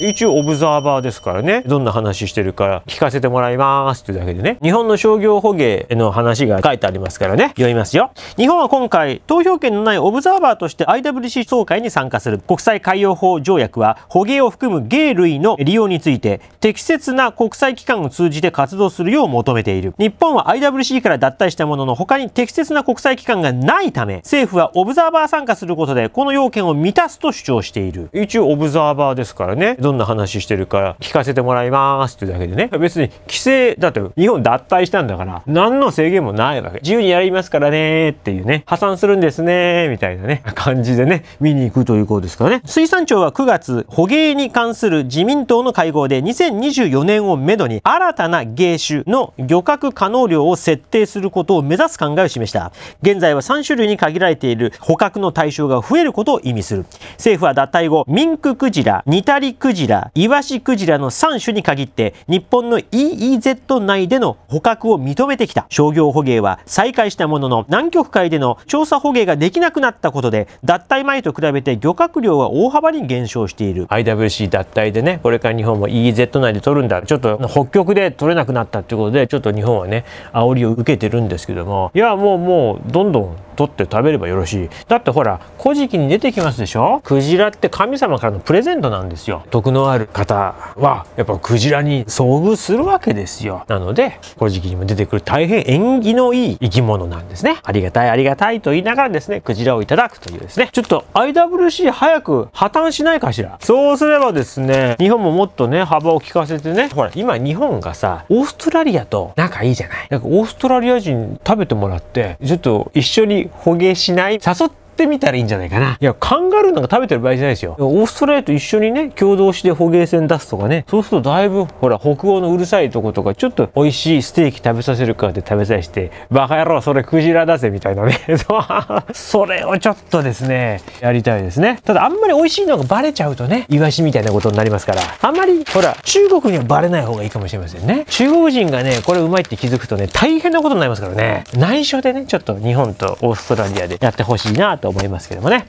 一応オブザーバーですからねどんな話してるか聞かせてもらいますというだけでね日本の商業捕鯨の話が書いてありますからね読みますよ日本は今回投票権のないオブザーバーとして IWC 総会に参加する国際海洋法条約は捕鯨を含む鯨類の利用について適切な国際機関を通じて活動するよう求めている日本は IWC から脱退したものの他に適切な国際機関がないため政府はオブザーバー参加することでこの要件を満たすと主張している一応オブザーバーですからねどんな話してるか聞かせてもらいますっていうだけでね別に規制だと日本脱退したんだから何の制限もないわけ自由にやりますからねっていうね破産するんですねみたいなね感じでね見に行くということですからね水産庁は9月捕鯨に関する自民党の会合で2024年をめどに新たな芸種の漁獲可能量を設定することを目指す考えを示した現在は3種類に限られている捕獲の対象が増えることを意味する政府は脱退後ミンククジラニタリクジラジラ、イワシクジラの3種に限って日本の EEZ 内での捕獲を認めてきた。商業捕鯨は再開したものの南極海での調査捕鯨ができなくなったことで脱退前と比べて漁獲量は大幅に減少している。IWC 脱退でね、これから日本も EEZ 内で取るんだ。ちょっと北極で取れなくなったってことで、ちょっと日本はね、煽りを受けてるんですけども、いやもうもうどんどん取って食べればよろしいだってほら「古事記」に出てきますでしょクジラって神様からのプレゼントなんですよ徳のある方はやっぱクジラに遭遇するわけですよなので「古事記」にも出てくる大変縁起のいい生き物なんですねありがたいありがたいと言いながらですねクジラをいただくというですねちょっと IWC 早く破綻しないかしらそうすればですね日本ももっとね幅を利かせてねほら今日本がさオーストラリアと仲いいじゃないなんかオーストラリア人食べてもらってちょっと一緒に捕鯨しない誘ってってみたらいいんじゃないかな。いや、カンガルーなんか食べてる場合じゃないですよ。オーストラリアと一緒にね、共同して捕鯨船出すとかね。そうするとだいぶ、ほら、北欧のうるさいとことか、ちょっと美味しいステーキ食べさせるかって食べさせて、バカ野郎、それクジラだぜ、みたいなね。それをちょっとですね、やりたいですね。ただ、あんまり美味しいのがバレちゃうとね、イワシみたいなことになりますから、あんまり、ほら、中国にはバレない方がいいかもしれませんね。中国人がね、これうまいって気づくとね、大変なことになりますからね。内緒でね、ちょっと日本とオーストラリアでやってほしいなとと思いますけどもね。